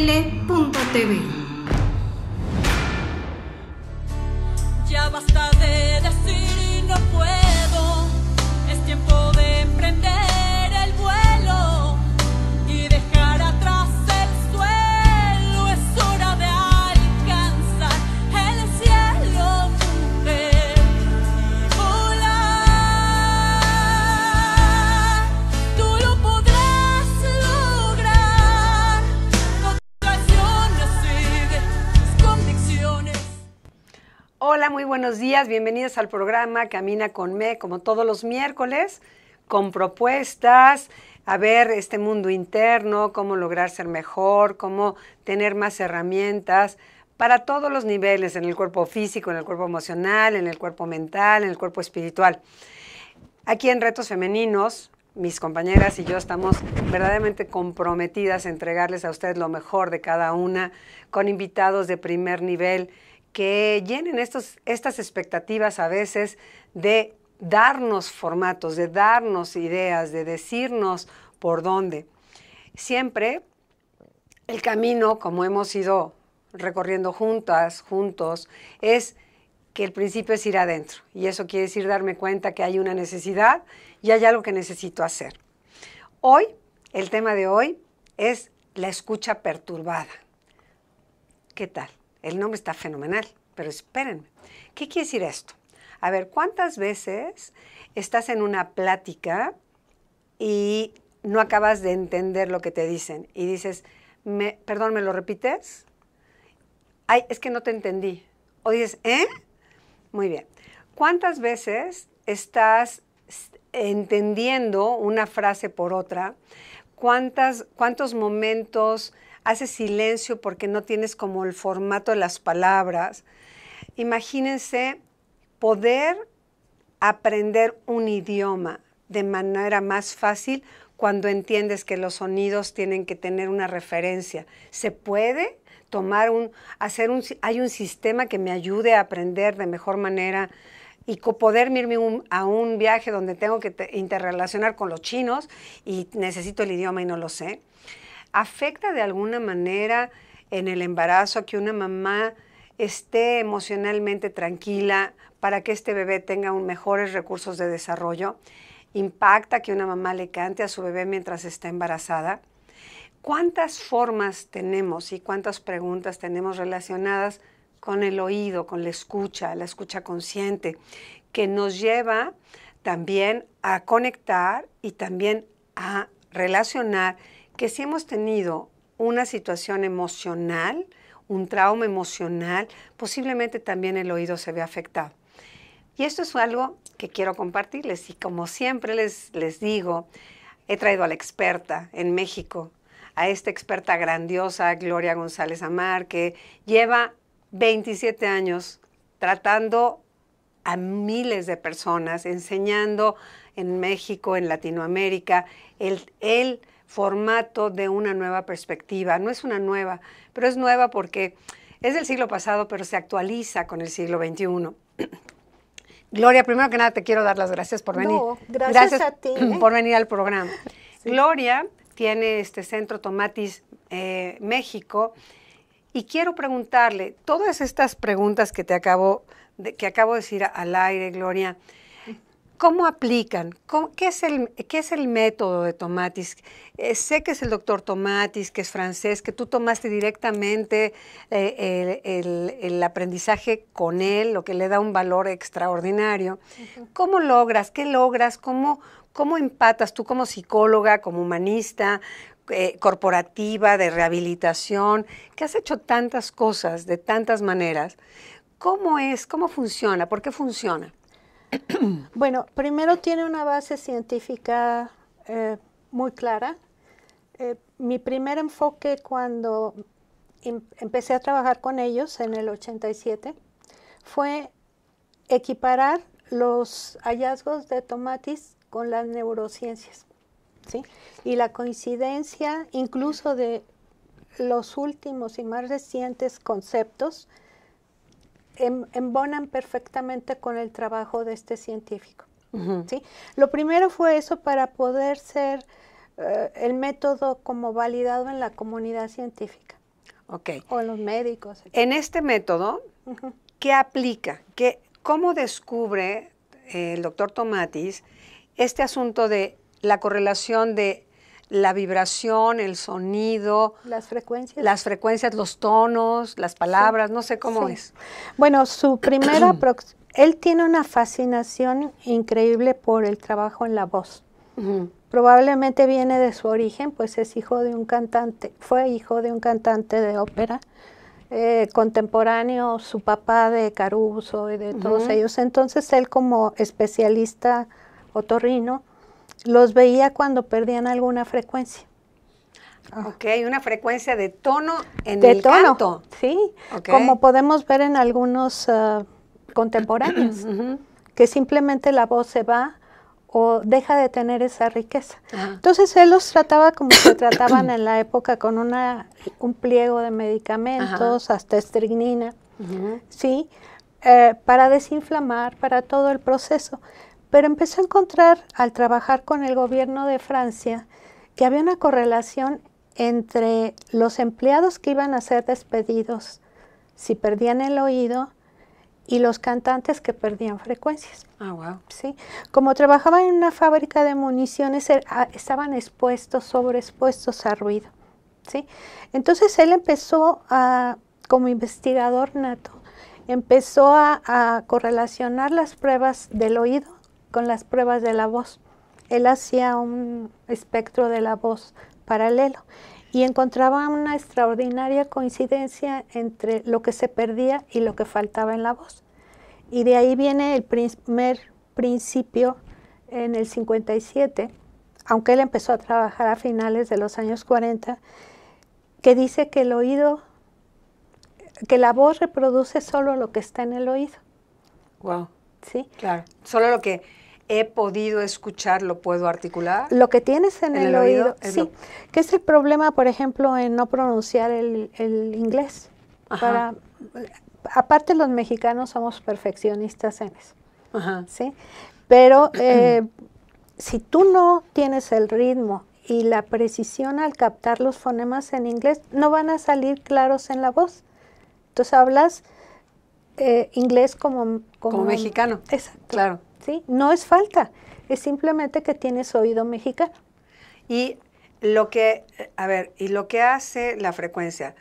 ¡Gracias! buenos días, bienvenidos al programa Camina con Me, como todos los miércoles, con propuestas, a ver este mundo interno, cómo lograr ser mejor, cómo tener más herramientas para todos los niveles, en el cuerpo físico, en el cuerpo emocional, en el cuerpo mental, en el cuerpo espiritual. Aquí en Retos Femeninos, mis compañeras y yo estamos verdaderamente comprometidas a entregarles a ustedes lo mejor de cada una, con invitados de primer nivel que llenen estas expectativas a veces de darnos formatos, de darnos ideas, de decirnos por dónde. Siempre el camino, como hemos ido recorriendo juntas, juntos, es que el principio es ir adentro. Y eso quiere decir darme cuenta que hay una necesidad y hay algo que necesito hacer. Hoy, el tema de hoy es la escucha perturbada. ¿Qué tal? El nombre está fenomenal, pero espérenme. ¿Qué quiere decir esto? A ver, ¿cuántas veces estás en una plática y no acabas de entender lo que te dicen? Y dices, perdón, ¿me lo repites? Ay, es que no te entendí. O dices, ¿eh? Muy bien. ¿Cuántas veces estás entendiendo una frase por otra? ¿Cuántos momentos Hace silencio porque no tienes como el formato de las palabras. Imagínense poder aprender un idioma de manera más fácil cuando entiendes que los sonidos tienen que tener una referencia. Se puede tomar un, hacer un, hay un sistema que me ayude a aprender de mejor manera y poder irme a un viaje donde tengo que interrelacionar con los chinos y necesito el idioma y no lo sé. ¿Afecta de alguna manera en el embarazo que una mamá esté emocionalmente tranquila para que este bebé tenga mejores recursos de desarrollo? ¿Impacta que una mamá le cante a su bebé mientras está embarazada? ¿Cuántas formas tenemos y cuántas preguntas tenemos relacionadas con el oído, con la escucha, la escucha consciente, que nos lleva también a conectar y también a relacionar que si hemos tenido una situación emocional, un trauma emocional, posiblemente también el oído se ve afectado. Y esto es algo que quiero compartirles y como siempre les, digo, he traído a la experta en México, a esta experta grandiosa, Gloria González Amar, que lleva 27 años tratando a miles de personas, enseñando en México, en Latinoamérica, el, formato de una nueva perspectiva. No es una nueva, pero es nueva porque es del siglo pasado, pero se actualiza con el siglo XXI. Gloria, primero que nada te quiero dar las gracias por venir. gracias, a ti. Por venir al programa. Gloria tiene este centro Tomatis eh, México y quiero preguntarle todas estas preguntas que te acabo de, que acabo de decir al aire, Gloria. ¿Cómo aplican? qué, es el, es el, método de Tomatis? Eh, sé que es el doctor Tomatis, que es francés, que tú tomaste directamente eh, el, aprendizaje con él, lo que le da un valor extraordinario. ¿Cómo logras? ¿Qué logras? ¿Cómo, ¿Cómo empatas tú como psicóloga, como humanista, eh, corporativa, de rehabilitación, que has hecho tantas cosas de tantas maneras? ¿Cómo es? ¿Cómo funciona? ¿Por qué funciona? Bueno, primero tiene una base científica eh, muy clara. Eh, mi primer enfoque cuando em, empecé a trabajar con ellos en el 87 fue equiparar los hallazgos de tomatis con las neurociencias. Y la coincidencia incluso de los últimos y más recientes conceptos Em, embonan perfectamente con el trabajo de este científico. ¿sí? Lo primero fue eso para poder ser eh, el método como validado en la comunidad científica. Ok. O los médicos. En este método, ¿qué aplica? ¿Qué, ¿Cómo descubre eh, el doctor Tomatis este asunto de la correlación de la vibración, el sonido. Las frecuencias. Las frecuencias, los tonos, las palabras, no sé cómo es. Bueno, su primera... él tiene una fascinación increíble por el trabajo en la voz. Probablemente viene de su origen, pues es hijo de un cantante, fue hijo de un cantante de ópera. Eh, contemporáneo, su papá de Caruso y de todos ellos. Entonces él como especialista otorrino, los veía cuando perdían alguna frecuencia. Ah. Ok, una frecuencia de tono en el tono, canto. Sí, como podemos ver en algunos ah, contemporáneos, que simplemente la voz se va o deja de tener esa riqueza. Entonces él los trataba como se trataban en la época con una, un pliego de medicamentos, hasta estricnina, ¿sí? Eh, para desinflamar, para todo el proceso. Pero empezó a encontrar, al trabajar con el gobierno de Francia, que había una correlación entre los empleados que iban a ser despedidos si perdían el oído y los cantantes que perdían frecuencias. Ah, wow. Sí. Como trabajaban en una fábrica de municiones, er, estaban expuestos, sobreexpuestos a ruido. ¿sí? Entonces él empezó a, como investigador nato, empezó a correlacionar las pruebas del oído con las pruebas de la voz. Él hacía un espectro de la voz paralelo y encontraba una extraordinaria coincidencia entre lo que se perdía y lo que faltaba en la voz. Y de ahí viene el primer principio en el 57, aunque él empezó a trabajar a finales de los años 40, que dice que el oído, que la voz reproduce solo lo que está en el oído. Wow. Sí. Claro. Solo lo que he podido escuchar, lo puedo articular. Lo que tienes en, el, oído, sí. ¿Qué Que es el problema, por ejemplo, en no pronunciar el, inglés. aparte los mexicanos somos perfeccionistas en eso. Ajá. ¿sí? Pero eh, si tú no tienes el ritmo y la precisión al captar los fonemas en inglés, no van a salir claros en la voz. Entonces hablas eh, inglés como, como, como... mexicano. Exacto. Claro. No es falta, es simplemente que tienes oído mexicano. Y lo que, a ver, y lo que hace la frecuencia,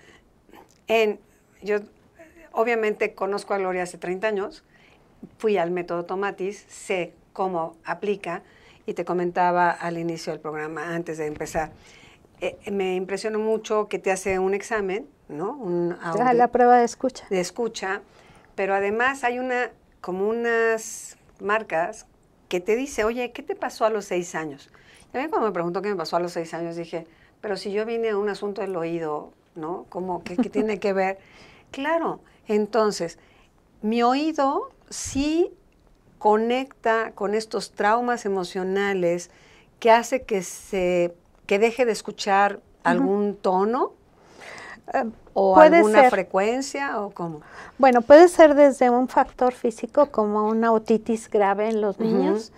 yo obviamente conozco a Gloria hace 30 años, fui al método Tomatis, sé cómo aplica, y te comentaba al inicio del programa, antes de empezar, eh, me impresionó mucho que te hace un examen, ¿no? Ah, la prueba de escucha. De escucha, pero además hay una, como unas marcas que te dice, oye, ¿qué te pasó a los seis años? mí cuando me preguntó qué me pasó a los seis años, dije, pero si yo vine a un asunto del oído, ¿no? Como que, tiene que ver. Claro, entonces, mi oído sí conecta con estos traumas emocionales que hace que se que deje de escuchar algún tono ¿O eh, alguna frecuencia o cómo? Bueno, puede ser desde un factor físico como una otitis grave en los niños.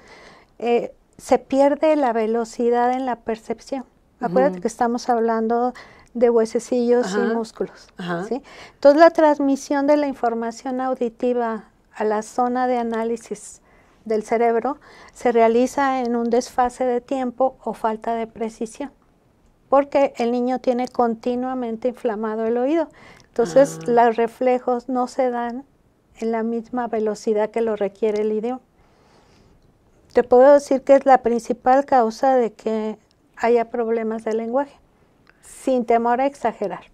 Eh, se pierde la velocidad en la percepción. Acuérdate que estamos hablando de huesecillos y músculos. Entonces la transmisión de la información auditiva a la zona de análisis del cerebro se realiza en un desfase de tiempo o falta de precisión porque el niño tiene continuamente inflamado el oído. Entonces, ah. los reflejos no se dan en la misma velocidad que lo requiere el idioma. Te puedo decir que es la principal causa de que haya problemas de lenguaje, sin temor a exagerar.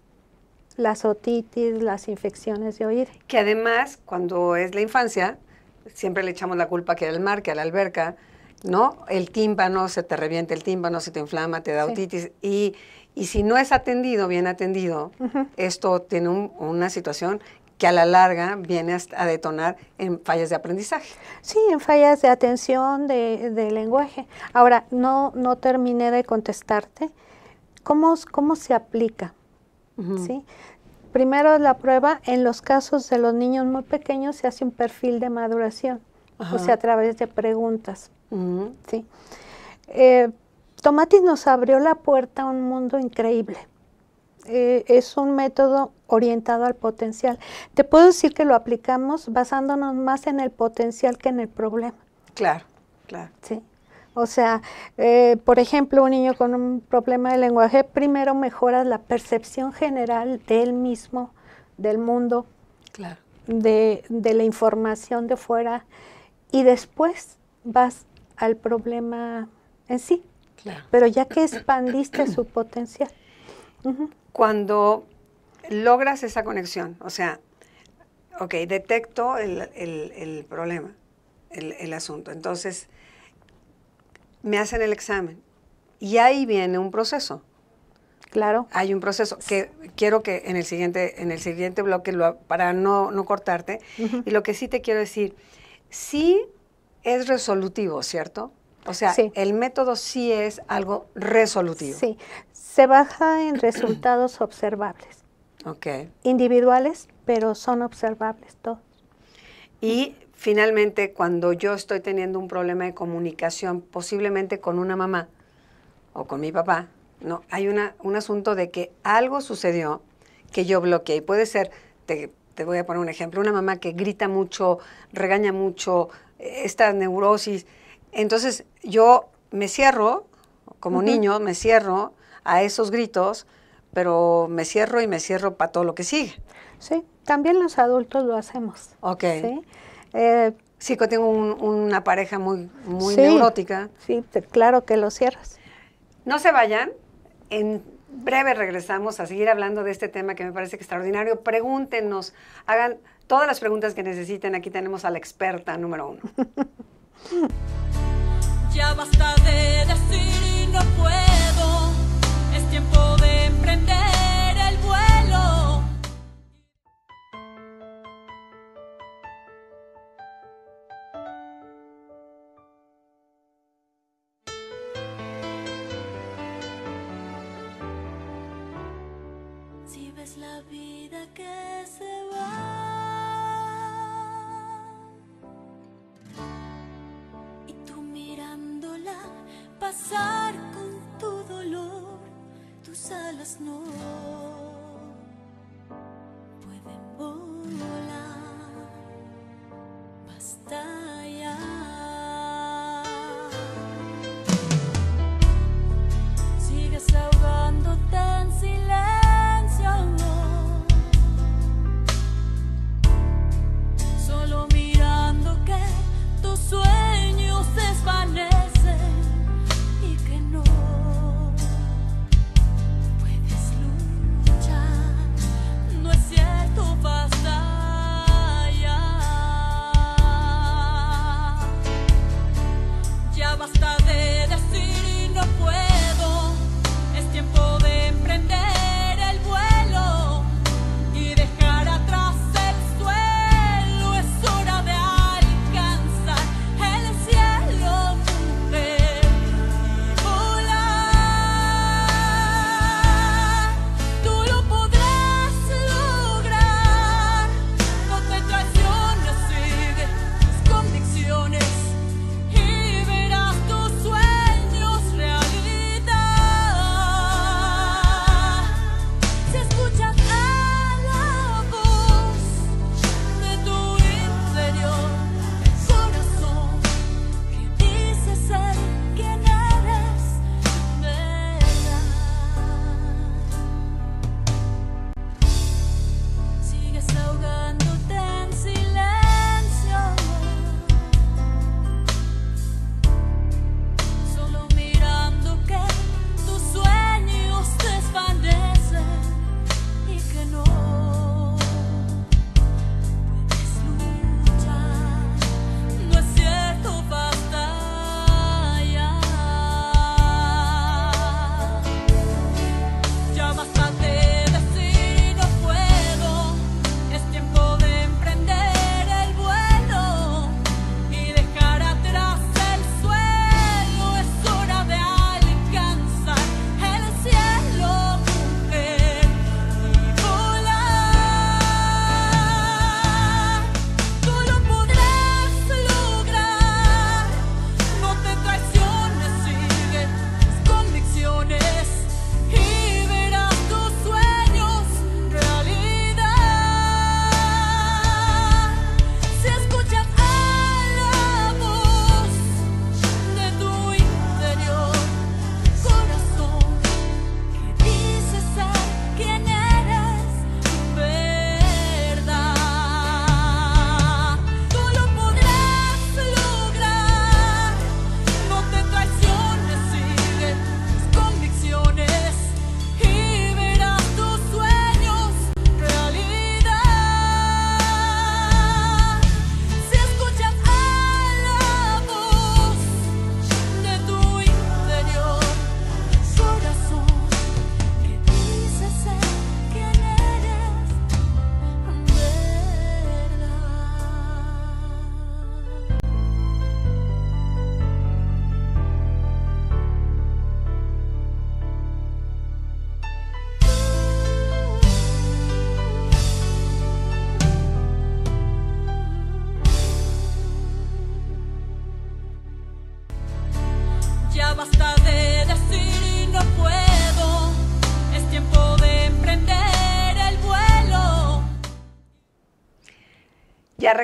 Las otitis, las infecciones de oído. Que además, cuando es la infancia, siempre le echamos la culpa que al mar, que a la alberca, ¿no? El tímpano, se te revienta el tímpano, se te inflama, te da autitis. Y, y, si no es atendido, bien atendido, esto tiene una situación que a la larga viene a detonar en fallas de aprendizaje. Sí, en fallas de atención, de, lenguaje. Ahora, no, no terminé de contestarte. ¿Cómo, se aplica? ¿Sí? Primero la prueba, en los casos de los niños muy pequeños se hace un perfil de maduración, o sea, a través de preguntas sí. Eh, Tomatis nos abrió la puerta a un mundo increíble. Eh, es un método orientado al potencial. Te puedo decir que lo aplicamos basándonos más en el potencial que en el problema. Claro, claro. Sí. O sea, eh, por ejemplo, un niño con un problema de lenguaje, primero mejoras la percepción general de él mismo, del mundo, de, de la información de fuera, y después vas al problema en sí, claro. pero ya que expandiste su potencial. Cuando logras esa conexión, o sea, ok, detecto el, el, problema, el, el, asunto, entonces me hacen el examen y ahí viene un proceso. Claro. Hay un proceso que quiero que en el siguiente, en el siguiente bloque, para no, no cortarte, y lo que sí te quiero decir, sí es resolutivo, ¿cierto? O sea, el método sí es algo resolutivo. Sí, se baja en resultados observables. Ok. Individuales, pero son observables todos. Y finalmente, cuando yo estoy teniendo un problema de comunicación, posiblemente con una mamá o con mi papá, no, hay una, un asunto de que algo sucedió que yo bloqueé. puede ser, te, te voy a poner un ejemplo, una mamá que grita mucho, regaña mucho, esta neurosis. Entonces yo me cierro, como niño, me cierro a esos gritos, pero me cierro y me cierro para todo lo que sigue. Sí, también los adultos lo hacemos. Ok. Sí, eh, tengo una pareja muy, muy neurótica. Sí, claro que lo cierras. No se vayan. En breve regresamos a seguir hablando de este tema que me parece extraordinario. Pregúntenos, hagan todas las preguntas que necesiten. Aquí tenemos a la experta número uno. Ya basta de decir no puedo. Es tiempo de emprender el vuelo. Si ves la vida que se las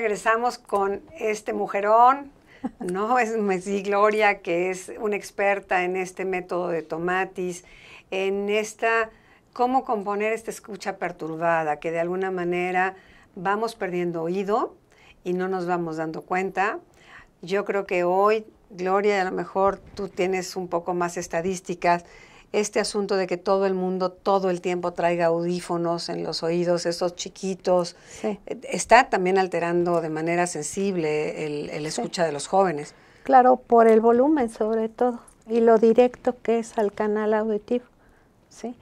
regresamos con este mujerón, ¿no? Es Gloria, que es una experta en este método de tomatis, en esta, cómo componer esta escucha perturbada, que de alguna manera vamos perdiendo oído y no nos vamos dando cuenta. Yo creo que hoy, Gloria, a lo mejor tú tienes un poco más estadísticas este asunto de que todo el mundo todo el tiempo traiga audífonos en los oídos, esos chiquitos, está también alterando de manera sensible el, escucha de los jóvenes. Claro, por el volumen sobre todo y lo directo que es al canal auditivo. ¿sí?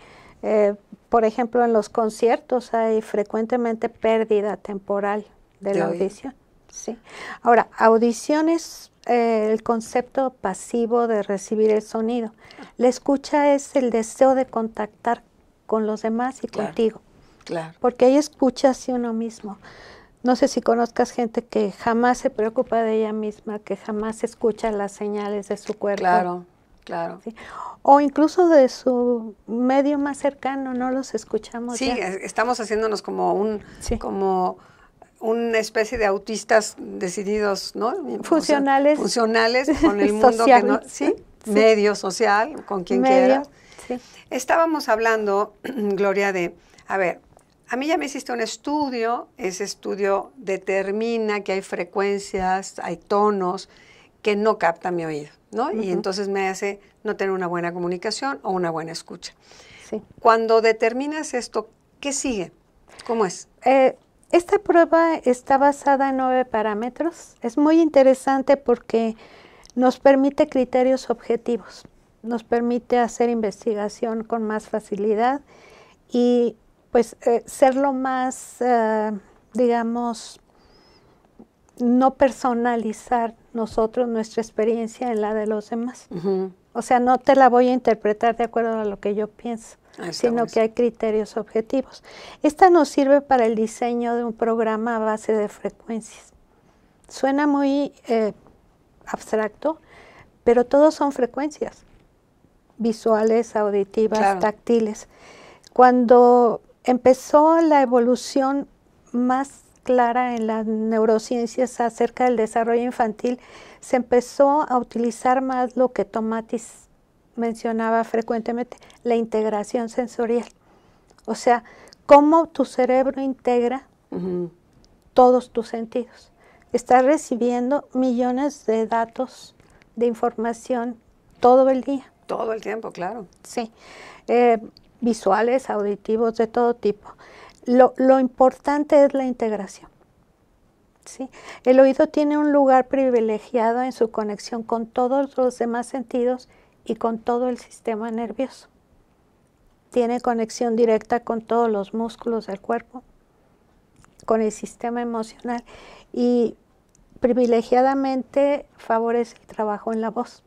Eh, por ejemplo, en los conciertos hay frecuentemente pérdida temporal ¿De la audición. Sí. Ahora, audición es eh, el concepto pasivo de recibir el sonido. La escucha es el deseo de contactar con los demás y contigo. Claro. Porque ahí escucha a uno mismo. No sé si conozcas gente que jamás se preocupa de ella misma, que jamás escucha las señales de su cuerpo. Claro, claro. O incluso de su medio más cercano, no los escuchamos. Sí, estamos haciéndonos como un, como una especie de autistas decididos, ¿no? Funcionales. funcionales con el mundo que no, ¿sí? medio social, con quien quiera. Estábamos hablando, Gloria, de, a ver, a mí ya me hiciste un estudio, ese estudio determina que hay frecuencias, hay tonos que no capta mi oído, ¿no? Y entonces me hace no tener una buena comunicación o una buena escucha. Sí. Cuando determinas esto, ¿qué sigue? ¿Cómo es? Eh, esta prueba está basada en nueve parámetros. Es muy interesante porque nos permite criterios objetivos, nos permite hacer investigación con más facilidad y pues eh, ser lo más, eh, digamos, no personalizar nosotros nuestra experiencia en la de los demás. O sea, no te la voy a interpretar de acuerdo a lo que yo pienso, sino que hay criterios objetivos. Esta nos sirve para el diseño de un programa a base de frecuencias. Suena muy eh, abstracto, pero todos son frecuencias, visuales, auditivas, táctiles. Cuando empezó la evolución más clara en las neurociencias acerca del desarrollo infantil, se empezó a utilizar más lo que Tomatis mencionaba frecuentemente, la integración sensorial. O sea, cómo tu cerebro integra todos tus sentidos. Estás recibiendo millones de datos, de información todo el día. Todo el tiempo, claro. Sí. Eh, visuales, auditivos, de todo tipo. Lo, lo, importante es la integración. ¿sí? El oído tiene un lugar privilegiado en su conexión con todos los demás sentidos y con todo el sistema nervioso. Tiene conexión directa con todos los músculos del cuerpo, con el sistema emocional y privilegiadamente favorece el trabajo en la voz.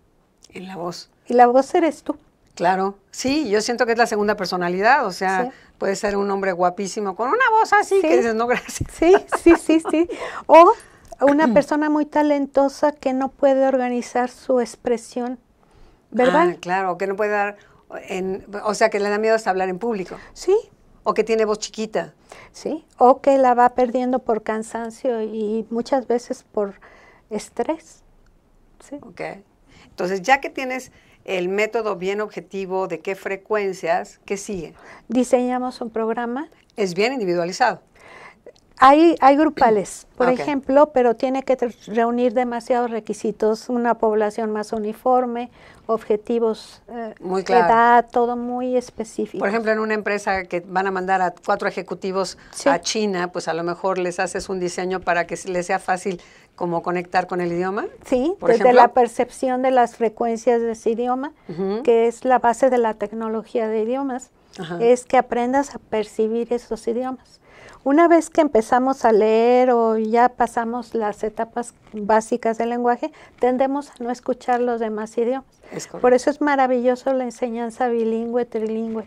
En la voz. Y la voz eres tú. Claro, sí, yo siento que es la segunda personalidad, o sea, puede ser un hombre guapísimo con una voz así que dices, no, gracias. Sí, sí, sí, sí. O una persona muy talentosa que no puede organizar su expresión ¿verdad? Ah, claro, que no puede dar, o sea, que le da miedo hasta hablar en público. Sí. O que tiene voz chiquita. Sí, o que la va perdiendo por cansancio y muchas veces por estrés. Sí. Ok. Entonces, ya que tienes el método bien objetivo de qué frecuencias, ¿qué sigue? Diseñamos un programa. Es bien individualizado. Hay, grupales, por ejemplo, pero tiene que reunir demasiados requisitos, una población más uniforme, objetivos, eh, muy todo muy específico. Por ejemplo, en una empresa que van a mandar a cuatro ejecutivos a China, pues a lo mejor les haces un diseño para que les sea fácil como conectar con el idioma. Sí, por desde la percepción de las frecuencias de ese idioma, que es la base de la tecnología de idiomas, es que aprendas a percibir esos idiomas. Una vez que empezamos a leer o ya pasamos las etapas básicas del lenguaje, tendemos a no escuchar los demás idiomas. Por eso es maravilloso la enseñanza bilingüe, trilingüe,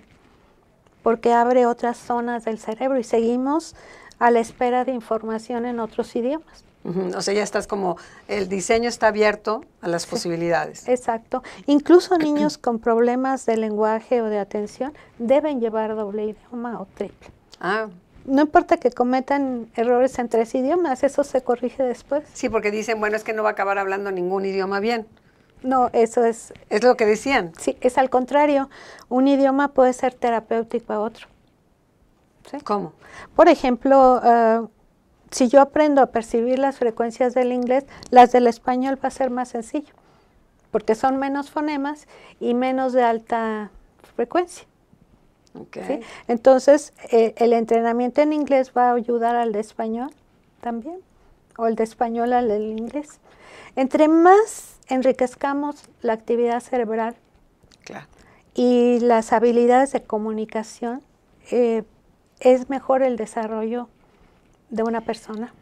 porque abre otras zonas del cerebro y seguimos a la espera de información en otros idiomas. O sea, ya estás como, el diseño está abierto a las posibilidades. Exacto. Incluso niños con problemas de lenguaje o de atención deben llevar doble idioma o triple. Ah, no importa que cometan errores en tres idiomas, eso se corrige después. Sí, porque dicen, bueno, es que no va a acabar hablando ningún idioma bien. No, eso es... Es lo que decían. Sí, es al contrario. Un idioma puede ser terapéutico a otro. ¿sí? ¿Cómo? Por ejemplo, eh, si yo aprendo a percibir las frecuencias del inglés, las del español va a ser más sencillo, porque son menos fonemas y menos de alta frecuencia. Entonces, eh, el entrenamiento en inglés va a ayudar al de español también, o el de español al del inglés. Entre más enriquezcamos la actividad cerebral y las habilidades de comunicación, eh, es mejor el desarrollo de una persona.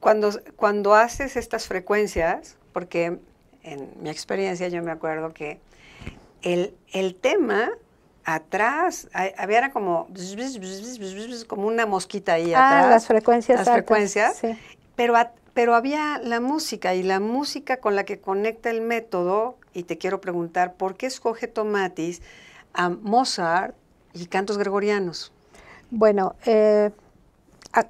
Cuando, cuando haces estas frecuencias, porque en mi experiencia yo me acuerdo que el, el tema atrás, había como, como una mosquita ahí ah, atrás. las frecuencias. Las frecuencias. Pero, pero había la música y la música con la que conecta el método, y te quiero preguntar, ¿por qué escoge Tomatis a Mozart y cantos gregorianos? Bueno, eh,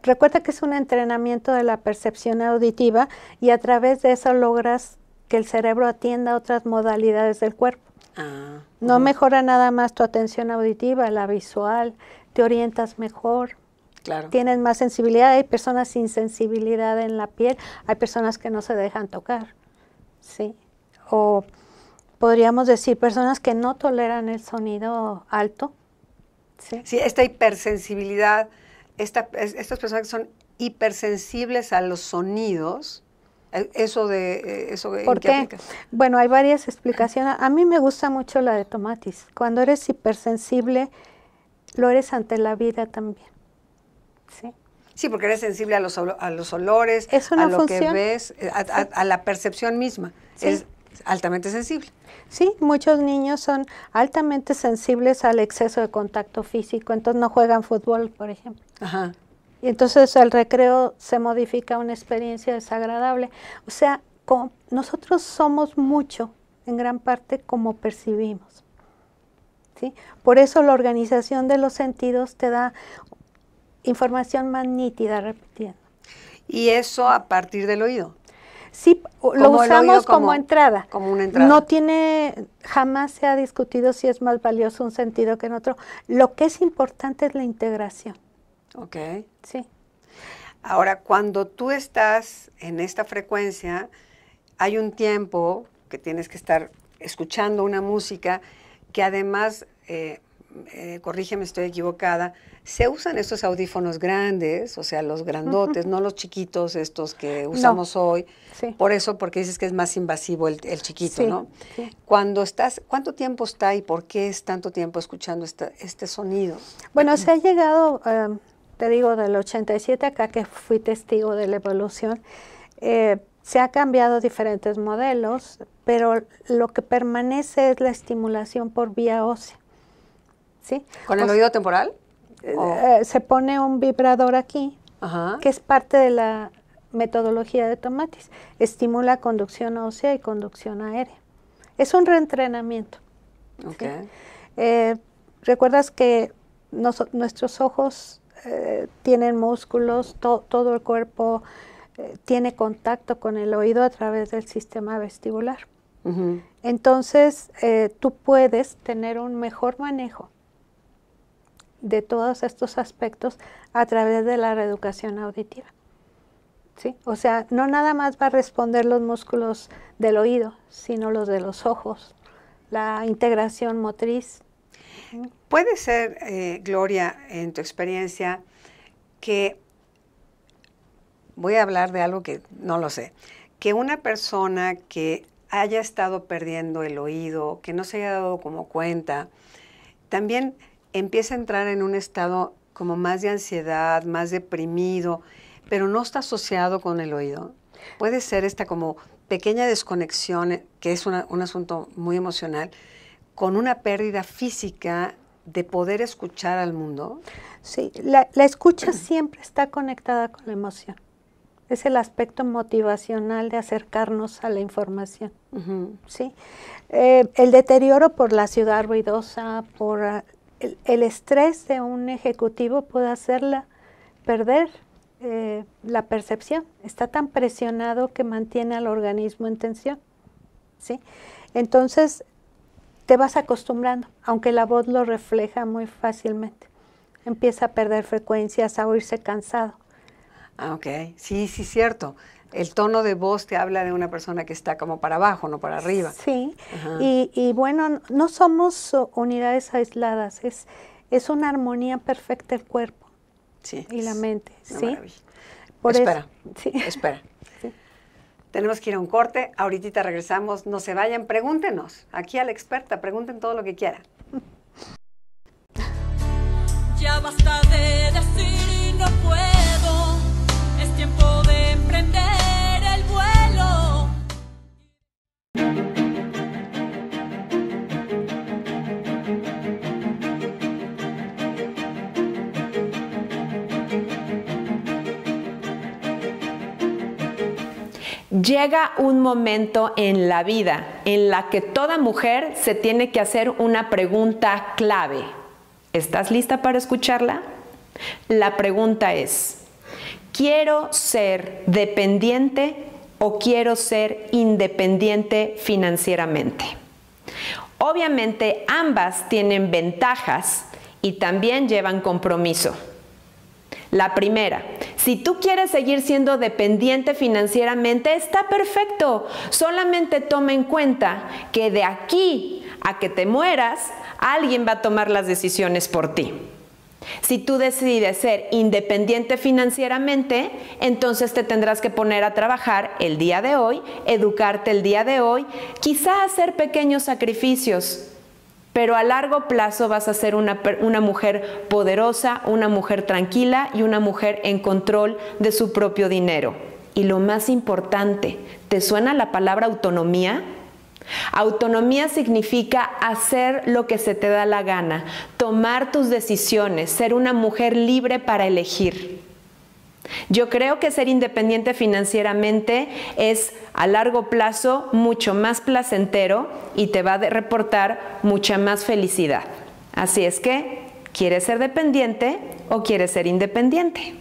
recuerda que es un entrenamiento de la percepción auditiva y a través de eso logras que el cerebro atienda otras modalidades del cuerpo. Ah. no mejora nada más tu atención auditiva, la visual, te orientas mejor. Claro. Tienes más sensibilidad, hay personas sin sensibilidad en la piel, hay personas que no se dejan tocar, ¿sí? O podríamos decir personas que no toleran el sonido alto, ¿sí? esta hipersensibilidad, estas personas que son hipersensibles a los sonidos, eh, eso de eh, eso ¿Por qué? Bueno, hay varias explicaciones. A mí me gusta mucho la de tomatis. Cuando eres hipersensible, lo eres ante la vida también. Sí. Sí, porque eres sensible a los, a los olores, a lo que ves, eh, a, la percepción misma. Es altamente sensible. Sí, muchos niños son altamente sensibles al exceso de contacto físico, entonces no juegan fútbol, por ejemplo. Ajá. Y entonces el recreo se modifica una experiencia desagradable. O sea, nosotros somos mucho, en gran parte, como percibimos. ¿sí? Por eso la organización de los sentidos te da información más nítida, repitiendo. ¿Y eso a partir del oído? Sí, lo usamos como, como, entrada. Como una entrada. No tiene, jamás se ha discutido si es más valioso un sentido que en otro. Lo que es importante es la integración. Ok. Sí. Ahora, cuando tú estás en esta frecuencia, hay un tiempo que tienes que estar escuchando una música que además, eh, eh corrígeme, estoy equivocada, se usan estos audífonos grandes, o sea, los grandotes, no los chiquitos estos que usamos hoy. Por eso, porque dices que es más invasivo el, chiquito, ¿no? Sí. Cuando estás, ¿cuánto tiempo está y por qué es tanto tiempo escuchando este sonido? Bueno, se ha llegado, em, te digo, del 87 acá que fui testigo de la evolución, eh, se ha cambiado diferentes modelos, pero lo que permanece es la estimulación por vía ósea. ¿sí? ¿Con el oído temporal? Eh, eh, se pone un vibrador aquí, que es parte de la metodología de Tomatis. Estimula conducción ósea y conducción aérea. Es un reentrenamiento. Recuerdas que nuestros ojos eh, tienen músculos, todo el cuerpo eh, tiene contacto con el oído a través del sistema vestibular. Entonces, eh, tú puedes tener un mejor manejo de todos estos aspectos a través de la reeducación auditiva. ¿Sí? O sea, no nada más va a responder los músculos del oído, sino los de los ojos, la integración motriz, Puede ser, eh, Gloria, en tu experiencia, que, voy a hablar de algo que no lo sé, que una persona que haya estado perdiendo el oído, que no se haya dado como cuenta, también empieza a entrar en un estado como más de ansiedad, más deprimido, pero no está asociado con el oído. Puede ser esta como pequeña desconexión, que es un asunto muy emocional, con una pérdida física de poder escuchar al mundo? Sí, la, escucha siempre está conectada con la emoción. Es el aspecto motivacional de acercarnos a la información. ¿sí? Eh, el deterioro por la ciudad ruidosa, por ah, el, estrés de un ejecutivo puede hacerla perder eh, la percepción. Está tan presionado que mantiene al organismo en tensión. ¿sí? Entonces, te vas acostumbrando, aunque la voz lo refleja muy fácilmente. Empieza a perder frecuencias, a oírse cansado. Ah, ok. Sí, sí, cierto. El tono de voz te habla de una persona que está como para abajo, no para arriba. Sí, y, bueno, no somos unidades aisladas, es, es una armonía perfecta el cuerpo y la mente. ¿sí? Espera, sí. espera. Tenemos que ir a un corte, ahorita regresamos, no se vayan, pregúntenos, aquí a la experta, pregunten todo lo que quieran. Ya basta de decir no puedo, es tiempo de emprender el vuelo. Llega un momento en la vida en la que toda mujer se tiene que hacer una pregunta clave. ¿Estás lista para escucharla? La pregunta es, ¿quiero ser dependiente o quiero ser independiente financieramente? Obviamente ambas tienen ventajas y también llevan compromiso. La primera, si tú quieres seguir siendo dependiente financieramente, está perfecto. Solamente toma en cuenta que de aquí a que te mueras, alguien va a tomar las decisiones por ti. Si tú decides ser independiente financieramente, entonces te tendrás que poner a trabajar el día de hoy, educarte el día de hoy, quizá hacer pequeños sacrificios pero a largo plazo vas a ser una, mujer poderosa, una mujer tranquila y una mujer en control de su propio dinero. Y lo más importante, ¿te suena la palabra autonomía? Autonomía significa hacer lo que se te da la gana, tomar tus decisiones, ser una mujer libre para elegir. Yo creo que ser independiente financieramente es a largo plazo mucho más placentero y te va a reportar mucha más felicidad. Así es que, ¿quieres ser dependiente o quieres ser independiente?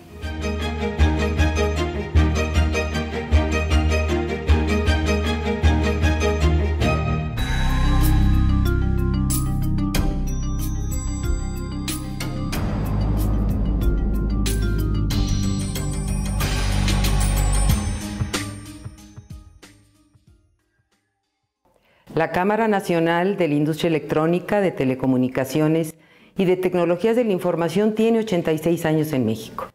La Cámara Nacional de la Industria Electrónica, de Telecomunicaciones y de Tecnologías de la Información tiene 86 años en México.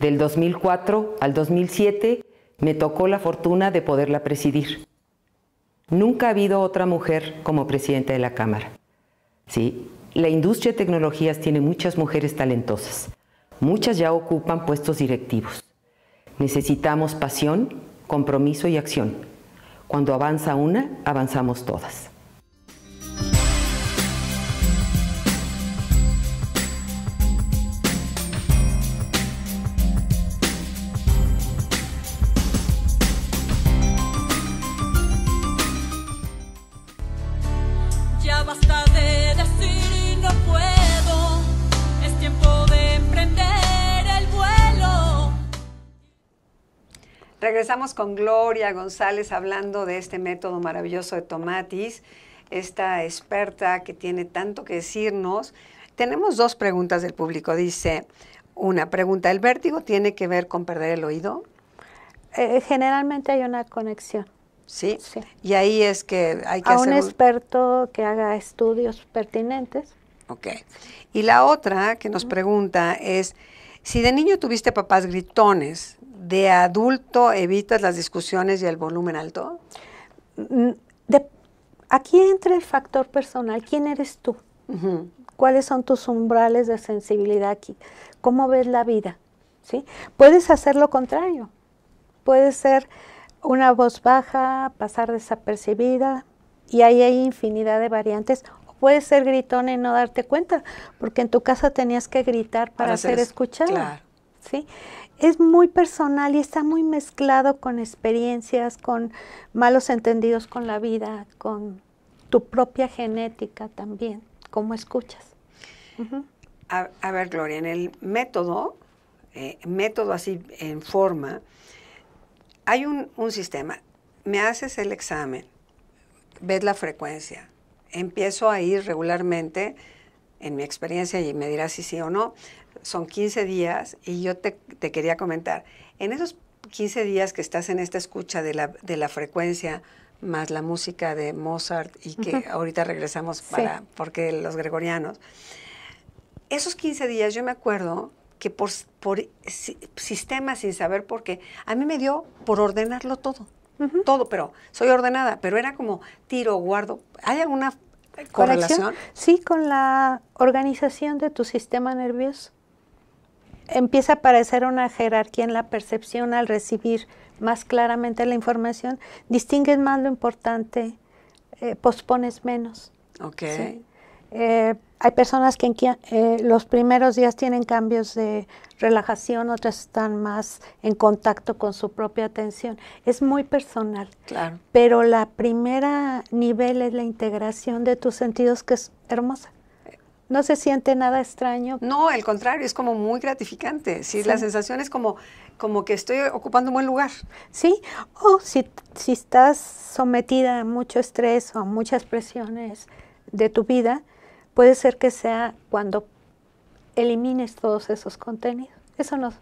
Del 2004 al 2007 me tocó la fortuna de poderla presidir. Nunca ha habido otra mujer como presidenta de la Cámara. ¿Sí? La industria de tecnologías tiene muchas mujeres talentosas. Muchas ya ocupan puestos directivos. Necesitamos pasión, compromiso y acción cuando avanza una, avanzamos todas. Estamos con Gloria González hablando de este método maravilloso de Tomatis, esta experta que tiene tanto que decirnos. Tenemos dos preguntas del público. Dice, una pregunta, ¿el vértigo tiene que ver con perder el oído? Eh, generalmente hay una conexión. ¿Sí? Y ahí es que hay que A un experto que haga estudios pertinentes. Ok. Y la otra que nos pregunta es, si de niño tuviste papás gritones, de adulto evitas las discusiones y el volumen alto? Mm, aquí entra el factor personal. ¿Quién eres tú? ¿Cuáles son tus umbrales de sensibilidad aquí? ¿Cómo ves la vida? ¿Sí? Puedes hacer lo contrario. puede ser una voz baja, pasar desapercibida, y ahí hay infinidad de variantes. O puedes ser gritón y no darte cuenta, porque en tu casa tenías que gritar para, ser, escuchada. escuchado. ¿sí? Es muy personal y está muy mezclado con experiencias, con malos entendidos con la vida, con tu propia genética también, como escuchas. a, ver, Gloria, en el método, eh, método así en forma, hay un, un sistema. Me haces el examen, ves la frecuencia, empiezo a ir regularmente, en mi experiencia, y me dirás si sí o no, son 15 días y yo te, quería comentar, en esos 15 días que estás en esta escucha de la, de la frecuencia más la música de Mozart y que ahorita regresamos para, porque los gregorianos, esos 15 días yo me acuerdo que por, por sistema sin saber por qué, a mí me dio por ordenarlo todo, todo, pero soy ordenada, pero era como tiro, guardo. ¿Hay alguna correlación? Sí, con la organización de tu sistema nervioso empieza a aparecer una jerarquía en la percepción al recibir más claramente la información, distingues más lo importante, eh, pospones menos. Ok. Eh, hay personas que en, eh, los primeros días tienen cambios de relajación, otras están más en contacto con su propia atención. Es muy personal. Claro. Pero la primera nivel es la integración de tus sentidos, que es hermosa. ¿No se siente nada extraño? No, al contrario, es como muy gratificante. ¿sí? La sensación es como, como que estoy ocupando un buen lugar. Sí, o si, si estás sometida a mucho estrés o a muchas presiones de tu vida, puede ser que sea cuando elimines todos esos contenidos. Eso no.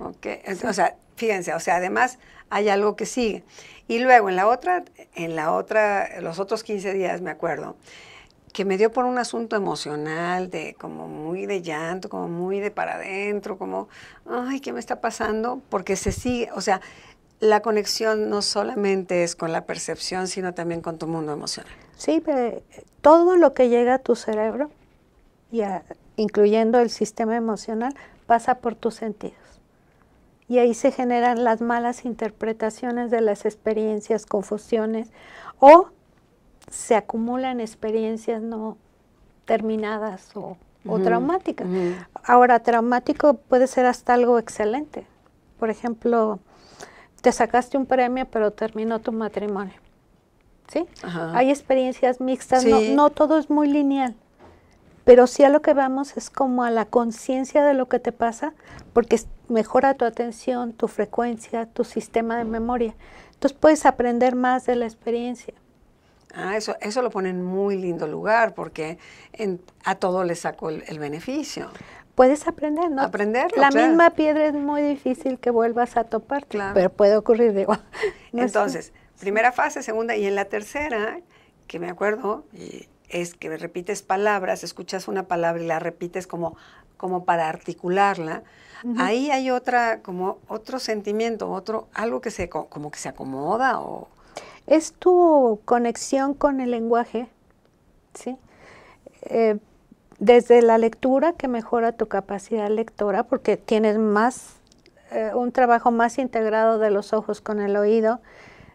Ok, o sea, fíjense, o sea, además hay algo que sigue. Y luego en la otra, en la otra, los otros 15 días, me acuerdo, que me dio por un asunto emocional, de como muy de llanto, como muy de para adentro, como, ay, ¿qué me está pasando? Porque se sigue, o sea, la conexión no solamente es con la percepción, sino también con tu mundo emocional. Sí, pero eh, todo lo que llega a tu cerebro, ya, incluyendo el sistema emocional, pasa por tus sentidos. Y ahí se generan las malas interpretaciones de las experiencias, confusiones o se acumulan experiencias no terminadas o, traumáticas. Ahora, traumático puede ser hasta algo excelente. Por ejemplo, te sacaste un premio pero terminó tu matrimonio. ¿Sí? Hay experiencias mixtas, no, todo es muy lineal pero sí a lo que vamos es como a la conciencia de lo que te pasa, porque mejora tu atención, tu frecuencia, tu sistema de memoria. Entonces puedes aprender más de la experiencia. Ah, eso, eso lo pone en muy lindo lugar porque a todo le sacó el, beneficio. Puedes aprender, ¿no? Aprender. La misma piedra es muy difícil que vuelvas a topar, pero puede ocurrir de igual. Entonces, primera fase, segunda, y en la tercera, que me acuerdo, es que repites palabras, escuchas una palabra y la repites como, como para articularla. Ahí hay otra, como otro sentimiento, otro, algo que se como que se acomoda o es tu conexión con el lenguaje, ¿sí? Eh, desde la lectura que mejora tu capacidad lectora porque tienes más, eh, un trabajo más integrado de los ojos con el oído,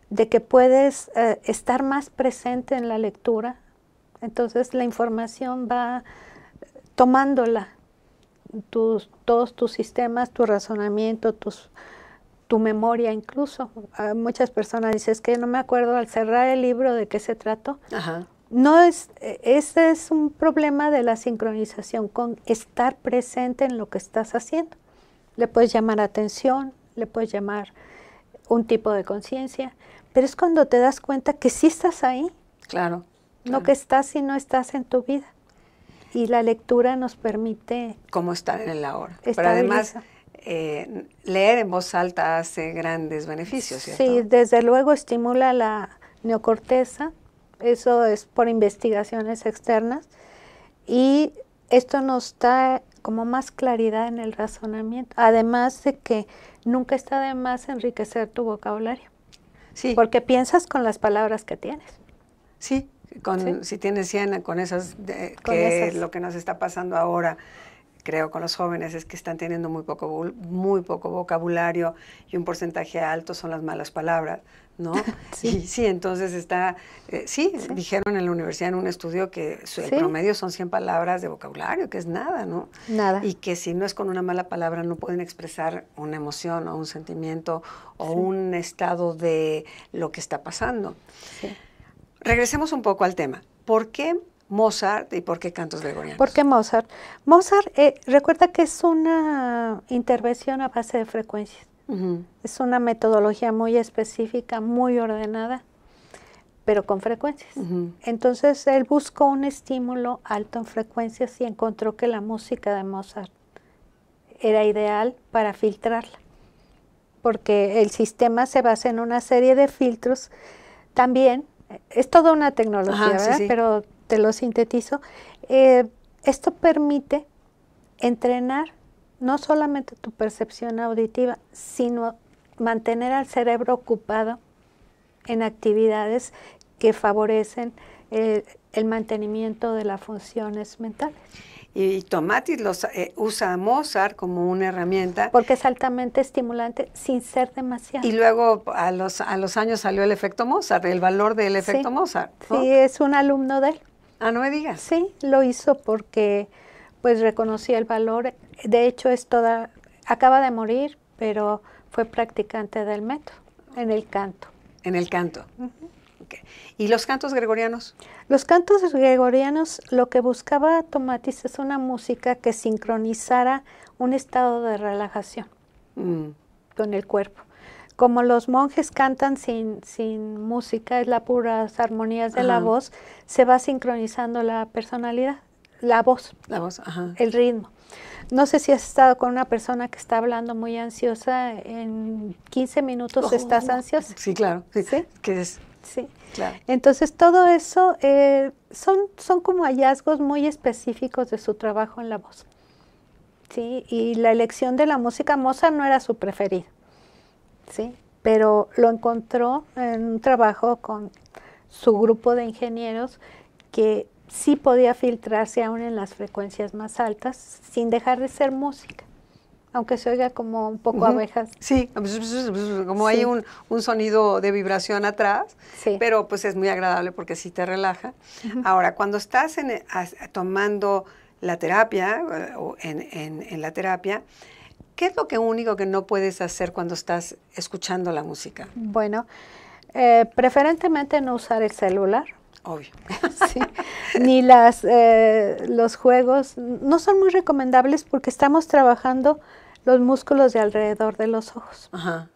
de que puedes eh, estar más presente en la lectura. Entonces la información va tomándola, todos tus sistemas, tu razonamiento, tus tu memoria incluso. muchas personas dicen, es que no me acuerdo al cerrar el libro de qué se trató. No es, e-, ese es un problema de la sincronización con estar presente en lo que estás haciendo. Le puedes llamar atención, le puedes llamar un tipo de conciencia, pero es cuando te das cuenta que sí estás ahí. Claro. No que estás y no estás en tu vida. Y la lectura nos permite... Cómo estar en el ahora. Pero además... Eh, leer en voz alta hace grandes beneficios. ¿cierto? Sí, desde luego estimula la neocorteza, eso es por investigaciones externas, y esto nos da como más claridad en el razonamiento, además de que nunca está de más enriquecer tu vocabulario. Sí. Porque piensas con las palabras que tienes. Sí, con, si tienes 100, con esas, que esas. lo que nos está pasando ahora creo, con los jóvenes es que están teniendo muy poco, muy poco vocabulario y un porcentaje alto son las malas palabras, ¿no? sí. sí, entonces está, eh, sí, dijeron en la universidad en un estudio que su, el promedio son 100 palabras de vocabulario, que es nada, ¿no? Nada. Y que si no es con una mala palabra no pueden expresar una emoción o un sentimiento o un estado de lo que está pasando. Regresemos un poco al tema. ¿Por qué Mozart y por qué cantos gregorianos. ¿Por qué Mozart? Mozart, eh, recuerda que es una intervención a base de frecuencias. Es una metodología muy específica, muy ordenada, pero con frecuencias. Entonces él buscó un estímulo alto en frecuencias y encontró que la música de Mozart era ideal para filtrarla, porque el sistema se basa en una serie de filtros también. Eh, es toda una tecnología, ¿verdad? Pero te lo sintetizo, eh, esto permite entrenar no solamente tu percepción auditiva, sino mantener al cerebro ocupado en actividades que favorecen eh, el mantenimiento de las funciones mentales. Y Tomatis los, eh, usa Mozart como una herramienta. Porque es altamente estimulante sin ser demasiado. Y luego a los, a los años salió el efecto Mozart, el valor del efecto Mozart. Sí, es un alumno de él. Ah, no me digas. Sí, lo hizo porque pues reconocía el valor. De hecho, es toda, acaba de morir, pero fue practicante del método, en el canto. En el canto. ¿Y los cantos gregorianos? Los cantos gregorianos lo que buscaba Tomatis es una música que sincronizara un estado de relajación mm. con el cuerpo como los monjes cantan sin, sin música, es la puras armonías de la voz, se va sincronizando la personalidad, la voz, el ritmo. No sé si has estado con una persona que está hablando muy ansiosa, en 15 minutos oh. estás ansiosa. Sí, claro. Sí. es? Sí. Entonces todo eso eh, son, son como hallazgos muy específicos de su trabajo en la voz. Sí, y la elección de la música moza no era su preferida. ¿sí? Pero lo encontró en un trabajo con su grupo de ingenieros que sí podía filtrarse aún en las frecuencias más altas sin dejar de ser música. Aunque se oiga como un poco abejas. Sí, como hay un, sonido de vibración atrás, pero pues es muy agradable porque sí te relaja. Ahora, cuando estás eh, tomando la terapia, eh, o en la terapia, ¿Qué es lo que único que no puedes hacer cuando estás escuchando la música? Bueno, eh, preferentemente no usar el celular. Obvio. Ni las, eh, los juegos no son muy recomendables porque estamos trabajando los músculos de alrededor de los ojos. Ajá.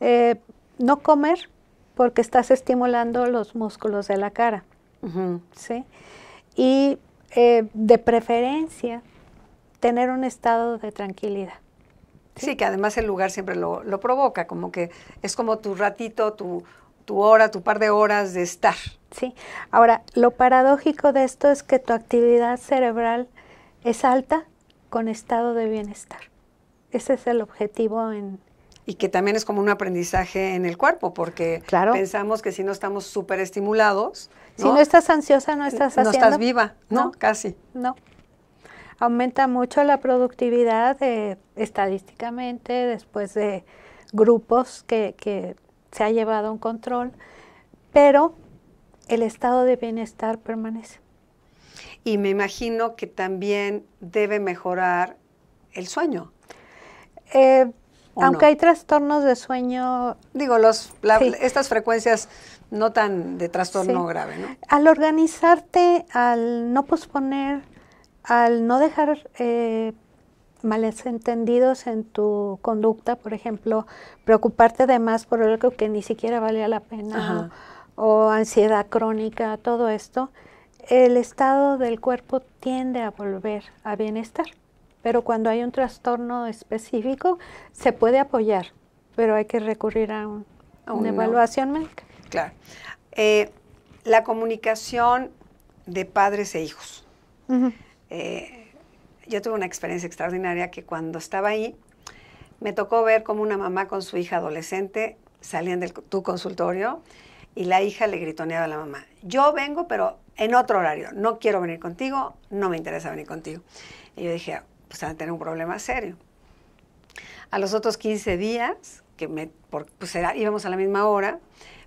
Eh, no comer porque estás estimulando los músculos de la cara. Y de preferencia tener un estado de tranquilidad. Sí, que además el lugar siempre lo, provoca, como que es como tu ratito, tu, hora, tu par de horas de estar. Sí, ahora, lo paradójico de esto es que tu actividad cerebral es alta con estado de bienestar. Ese es el objetivo en, y que también es como un aprendizaje en el cuerpo, porque claro. pensamos que si no estamos súper estimulados. Si no estás ansiosa, no estás haciendo. No estás viva, ¿no? Casi. No aumenta mucho la productividad eh, estadísticamente después de grupos que, se ha llevado un control, pero el estado de bienestar permanece. Y me imagino que también debe mejorar el sueño. Eh, aunque hay trastornos de sueño. Digo, los, estas frecuencias no tan de trastorno grave, ¿no? Al organizarte, al no posponer, al no dejar eh, entendidos en tu conducta, por ejemplo, preocuparte de más por algo que ni siquiera valía la pena o, ansiedad crónica, todo esto, el estado del cuerpo tiende a volver a bienestar. Pero cuando hay un trastorno específico, se puede apoyar, pero hay que recurrir a, una evaluación médica. Claro. Eh, la comunicación de padres e hijos. Eh, yo tuve una experiencia extraordinaria que cuando estaba ahí, me tocó ver como una mamá con su hija adolescente salían del tu consultorio y la hija le gritoneaba a la mamá, yo vengo pero en otro horario, no quiero venir contigo, no me interesa venir contigo. Y yo dije, pues van a tener un problema serio. A los otros 15 días, que me, pues íbamos a la misma hora,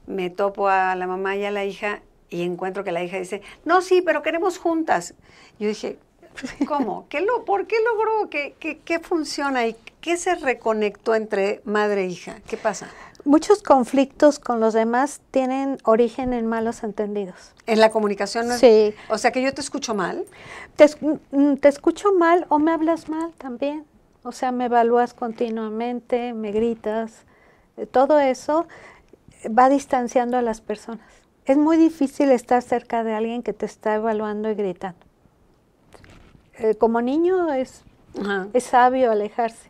me topo a la mamá y a la hija y encuentro que la hija dice, no, sí, pero queremos juntas. Yo dije, ¿Cómo? ¿Qué lo, ¿Por qué logró? ¿Qué, funciona y qué se reconectó entre madre e hija? ¿Qué pasa? Muchos conflictos con los demás tienen origen en malos entendidos. ¿En la comunicación? sí. O sea que yo te escucho mal. Te, mm, te escucho mal o me hablas mal también. O sea, me evalúas continuamente, me gritas. Eh, todo eso eh, va distanciando a las personas. Es muy difícil estar cerca de alguien que te está evaluando y gritando. Eh, como niño es, es sabio alejarse.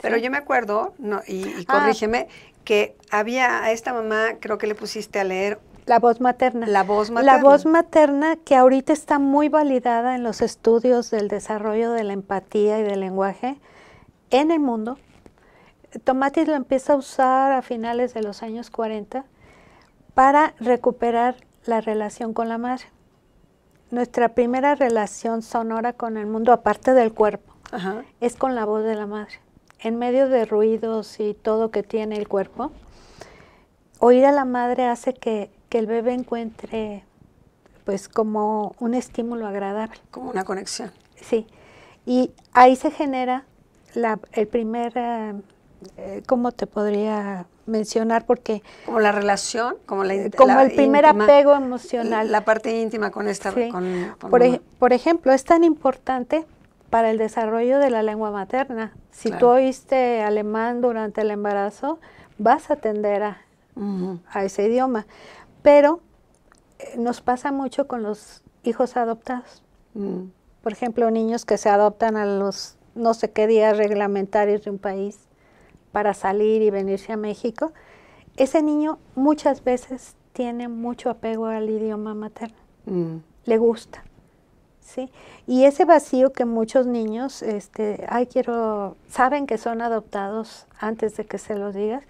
Pero yo me acuerdo, no, y, ah. corrígeme, que había a esta mamá, creo que le pusiste a leer la voz materna. La voz materna. La voz materna que ahorita está muy validada en los estudios del desarrollo de la empatía y del lenguaje en el mundo. Tomatis lo empieza a usar a finales de los años 40 para recuperar la relación con la madre nuestra primera relación sonora con el mundo, aparte del cuerpo, es con la voz de la madre. En medio de ruidos y todo que tiene el cuerpo, oír a la madre hace que, el bebé encuentre pues como un estímulo agradable. Como una conexión. Sí. Y ahí se genera el primer eh, eh, ¿cómo te podría mencionar? Porque... Como la relación, como la eh, Como el primer apego emocional. La parte íntima con esta... por, ejemplo, es tan importante para el desarrollo de la lengua materna. Si tú oíste alemán durante el embarazo, vas a atender a, ese idioma. Pero eh, nos pasa mucho con los hijos adoptados. Mm. Por ejemplo, niños que se adoptan a los no sé qué días reglamentarios de un país para salir y venirse a México, ese niño muchas veces tiene mucho apego al idioma materno, mm. le gusta. ¿sí? Y ese vacío que muchos niños, este, ay, quiero, saben que son adoptados antes de que se los digas,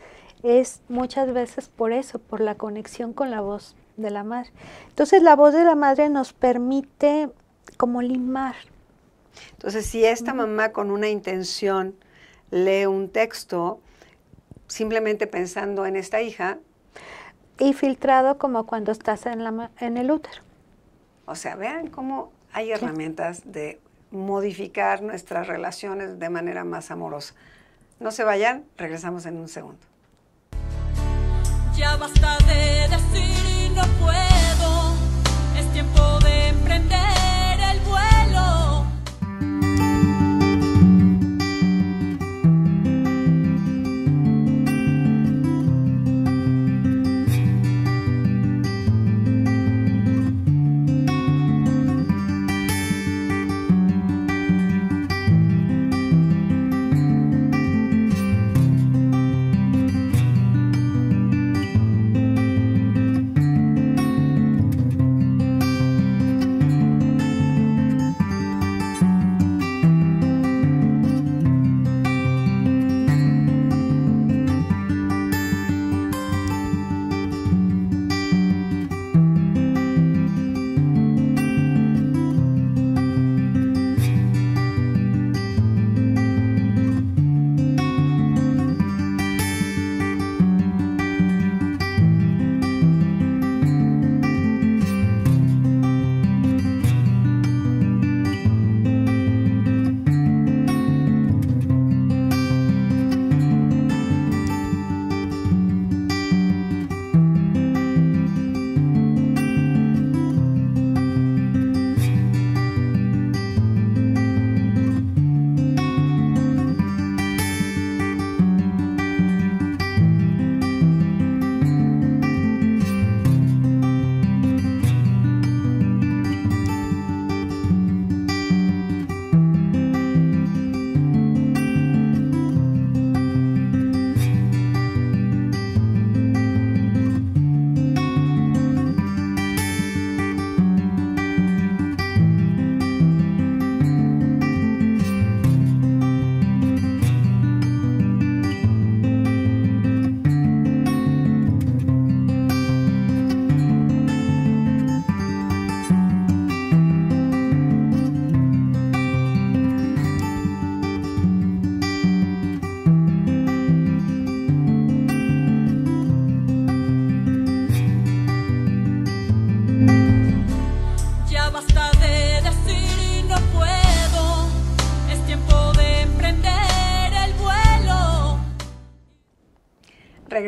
es muchas veces por eso, por la conexión con la voz de la madre. Entonces la voz de la madre nos permite como limar. Entonces si esta mamá con una intención lee un texto simplemente pensando en esta hija. Y filtrado como cuando estás en, la, en el útero. O sea, vean cómo hay herramientas de modificar nuestras relaciones de manera más amorosa. No se vayan, regresamos en un segundo. Ya basta de decir no puedo, es tiempo de emprender.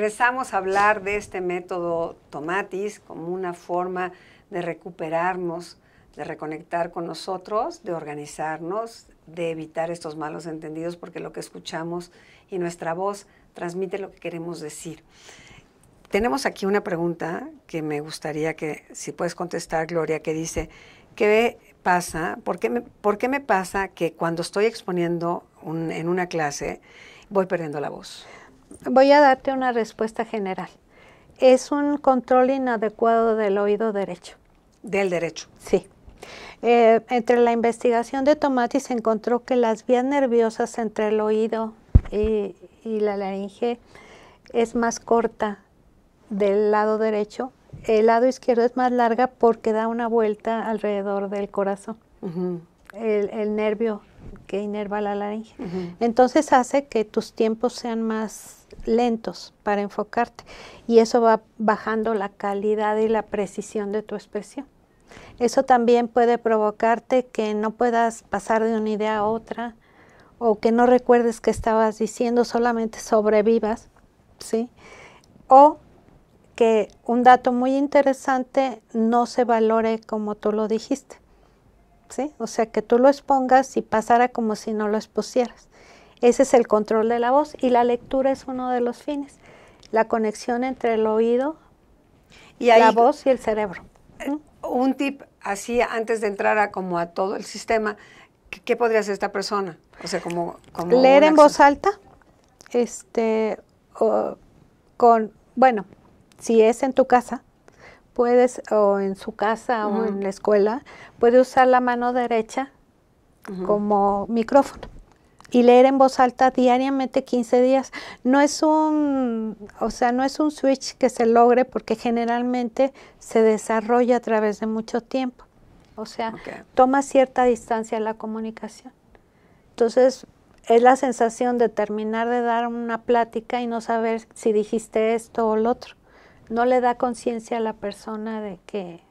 Empezamos a hablar de este método tomatis como una forma de recuperarnos, de reconectar con nosotros, de organizarnos, de evitar estos malos entendidos, porque lo que escuchamos y nuestra voz transmite lo que queremos decir. Tenemos aquí una pregunta que me gustaría que, si puedes contestar, Gloria, que dice, ¿qué pasa? ¿Por qué me, pasa que cuando estoy exponiendo en una clase voy perdiendo la voz? voy a darte una respuesta general. Es un control inadecuado del oído derecho. Del derecho. Sí. Eh, entre la investigación de Tomati se encontró que las vías nerviosas entre el oído y, la laringe es más corta del lado derecho. El lado izquierdo es más larga porque da una vuelta alrededor del corazón, el, nervio que inerva la laringe. Entonces hace que tus tiempos sean más lentos para enfocarte y eso va bajando la calidad y la precisión de tu expresión. Eso también puede provocarte que no puedas pasar de una idea a otra o que no recuerdes que estabas diciendo, solamente sobrevivas, ¿sí? O que un dato muy interesante no se valore como tú lo dijiste, ¿sí? O sea, que tú lo expongas y pasara como si no lo expusieras. Ese es el control de la voz y la lectura es uno de los fines. La conexión entre el oído, y la voz y el cerebro. Eh, un tip así antes de entrar a como a todo el sistema, ¿qué, podría hacer esta persona? O sea, como, leer en voz alta, este, con, bueno, si es en tu casa, puedes, o en su casa o en la escuela, puede usar la mano derecha como micrófono y leer en voz alta diariamente 15 días. No es un, o sea, no es un switch que se logre porque generalmente se desarrolla a través de mucho tiempo. O sea, toma cierta distancia la comunicación. Entonces, es la sensación de terminar de dar una plática y no saber si dijiste esto o lo otro. No le da conciencia a la persona de que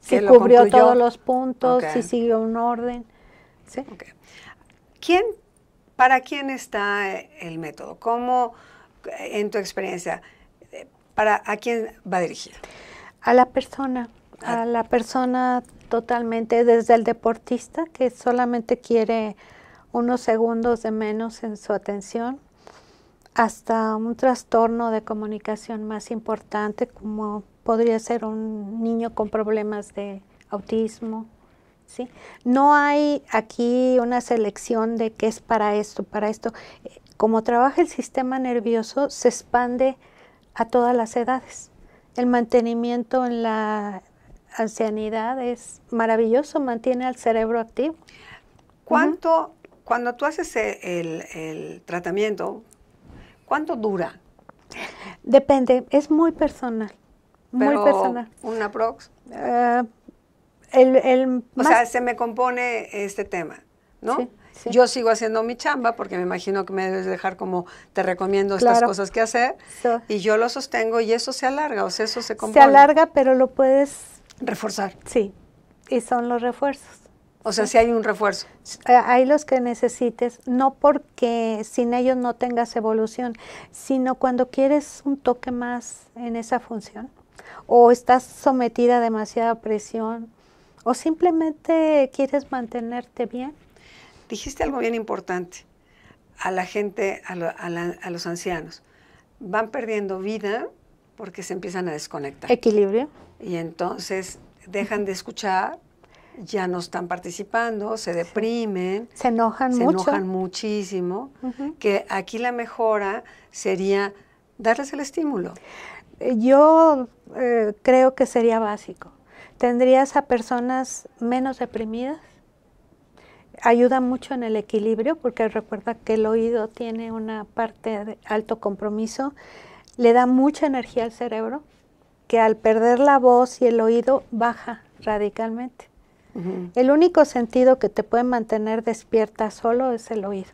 si cubrió todos los puntos, si siguió un orden. ¿Quién ¿Para quién está el método? ¿Cómo, en tu experiencia, para a quién va dirigido? A la persona, ah. a la persona totalmente, desde el deportista que solamente quiere unos segundos de menos en su atención, hasta un trastorno de comunicación más importante como podría ser un niño con problemas de autismo, no hay aquí una selección de qué es para esto, para esto. Eh, como trabaja el sistema nervioso, se expande a todas las edades. El mantenimiento en la ancianidad es maravilloso, mantiene al cerebro activo. ¿Cuánto, cuando tú haces e, el, tratamiento, cuánto dura? Depende, es muy personal. muy personal. ¿Una prox? Eh, el, O sea, se me compone este tema, ¿no? Yo sigo haciendo mi chamba porque me imagino que me debes dejar como te recomiendo estas cosas que hacer y yo lo sostengo y eso se alarga, o sea, eso se compone. Se alarga, pero lo puedes reforzar. Sí, y son los refuerzos. O sea, si hay un refuerzo. Eh, hay los que necesites, no porque sin ellos no tengas evolución, sino cuando quieres un toque más en esa función o estás sometida a demasiada presión o simplemente quieres mantenerte bien. Dijiste algo bien importante a la gente, a, los ancianos. Van perdiendo vida porque se empiezan a desconectar. Equilibrio. Y entonces dejan de escuchar, ya no están participando, se deprimen. Se enojan mucho. Se enojan muchísimo. Que aquí la mejora sería darles el estímulo. Yo eh, creo que sería básico tendrías a personas menos deprimidas. Ayuda mucho en el equilibrio porque recuerda que el oído tiene una parte de alto compromiso, le da mucha energía al cerebro, que al perder la voz y el oído baja radicalmente. El único sentido que te puede mantener despierta solo es el oído.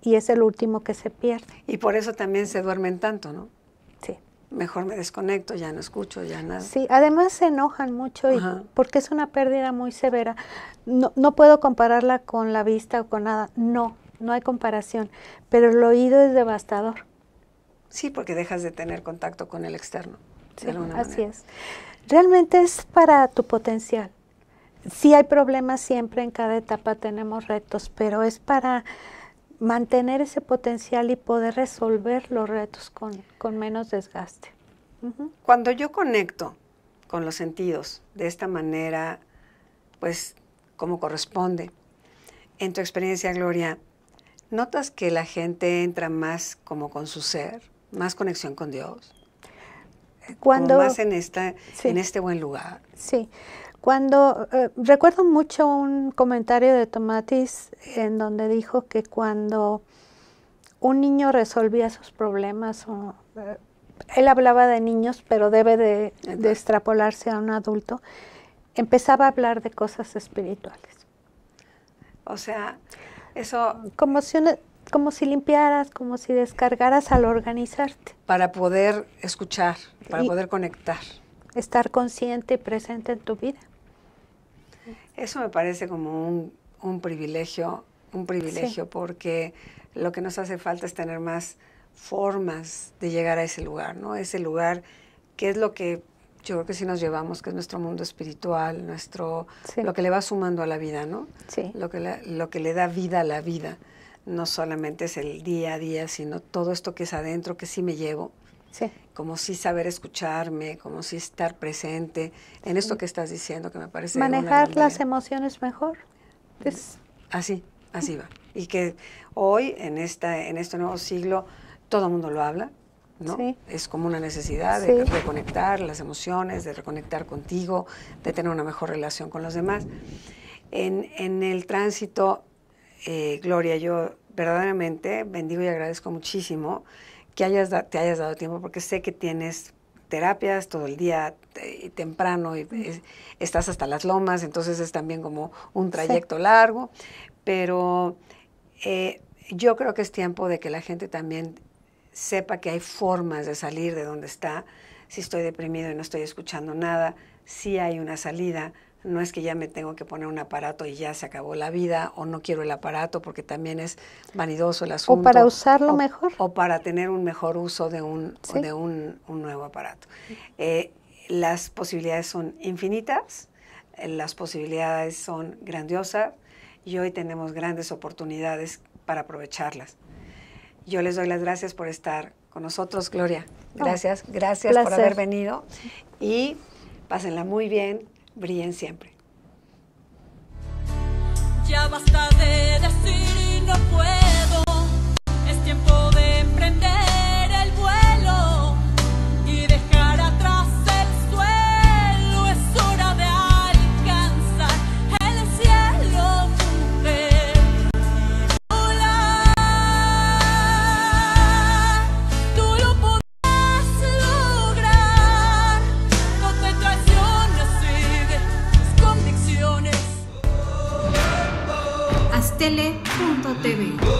Y es el último que se pierde. Y por eso también se duermen tanto, ¿no? mejor me desconecto, ya no escucho, ya nada. Sí, además se enojan mucho y, porque es una pérdida muy severa. No, no puedo compararla con la vista o con nada, no, no hay comparación, pero el oído es devastador. Sí, porque dejas de tener contacto con el externo. así es. Realmente es para tu potencial. Sí hay problemas siempre, en cada etapa tenemos retos, pero es para mantener ese potencial y poder resolver los retos con, menos desgaste. Cuando yo conecto con los sentidos de esta manera, pues como corresponde, en tu experiencia, Gloria, ¿notas que la gente entra más como con su ser, más conexión con Dios? Cuando, más en, esta, en este buen lugar. Sí, cuando eh, recuerdo mucho un comentario de Tomatis en donde dijo que cuando un niño resolvía sus problemas, eh, él hablaba de niños, pero debe de, extrapolarse a un adulto, empezaba a hablar de cosas espirituales. O sea, eso... Como si, como si limpiaras, como si descargaras al organizarte. Para poder escuchar, para poder conectar. Estar consciente y presente en tu vida. Eso me parece como un, un privilegio, un privilegio, porque lo que nos hace falta es tener más formas de llegar a ese lugar, ¿no? Ese lugar que es lo que yo creo que sí nos llevamos, que es nuestro mundo espiritual, nuestro lo que le va sumando a la vida, ¿no? Lo que, lo que le da vida a la vida. No solamente es el día a día, sino todo esto que es adentro, que sí me llevo, como si saber escucharme, como si estar presente en esto que estás diciendo, que me parece. Manejar las emociones mejor. así, así va. Y que hoy, en, esta, en este nuevo siglo, todo el mundo lo habla, ¿no? Es como una necesidad de reconectar las emociones, de reconectar contigo, de tener una mejor relación con los demás. En, el tránsito, eh, Gloria, yo verdaderamente bendigo y agradezco muchísimo que te hayas dado tiempo, porque sé que tienes terapias todo el día temprano y estás hasta las lomas, entonces es también como un trayecto largo, pero eh, yo creo que es tiempo de que la gente también sepa que hay formas de salir de donde está, si estoy deprimido y no estoy escuchando nada, si hay una salida, no es que ya me tengo que poner un aparato y ya se acabó la vida, o no quiero el aparato porque también es vanidoso el asunto. O para usarlo mejor. O para tener un mejor uso de un, nuevo aparato. Eh, las posibilidades son infinitas, eh, las posibilidades son grandiosas y hoy tenemos grandes oportunidades para aprovecharlas. Yo les doy las gracias por estar con nosotros, Gloria. Gracias, gracias por haber venido y pásenla muy bien brillen siempre. Ya basta de decir no puedo. tele.tv.